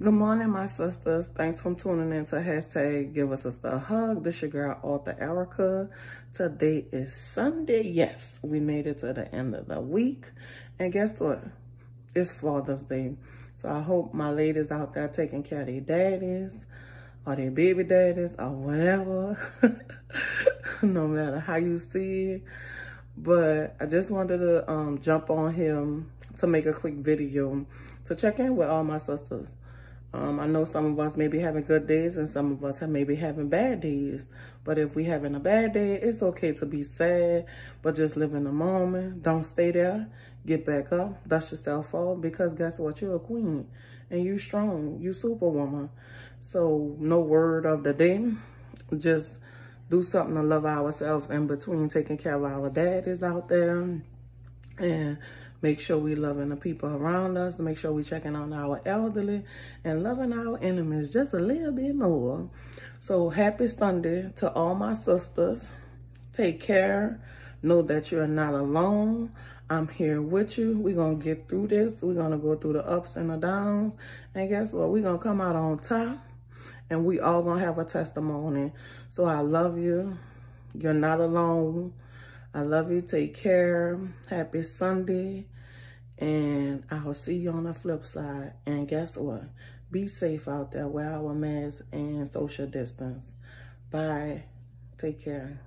Good morning, my sisters. Thanks for tuning in to hashtag Give Us a Hug. This your girl, Author Erica. Today is Sunday. Yes, we made it to the end of the week. And guess what? It's Father's Day. So I hope my ladies out there taking care of their daddies or their baby daddies or whatever, no matter how you see it. But I just wanted to um, jump on him to make a quick video to check in with all my sisters. Um, I know some of us may be having good days and some of us may be having bad days. But if we having a bad day, it's okay to be sad, but just live in the moment. Don't stay there. Get back up. Dust yourself off because guess what? You're a queen and you're strong. you superwoman. So no word of the day. Just do something to love ourselves in between taking care of our daddies out there and make sure we loving the people around us, to make sure we checking on our elderly and loving our enemies just a little bit more. So happy Sunday to all my sisters. Take care. Know that you're not alone. I'm here with you. We're going to get through this. We're going to go through the ups and the downs. And guess what? We're going to come out on top. And we all going to have a testimony. So I love you. You're not alone. I love you. Take care. Happy Sunday. And I will see you on the flip side. And guess what? Be safe out there. Wear our mask and social distance. Bye. Take care.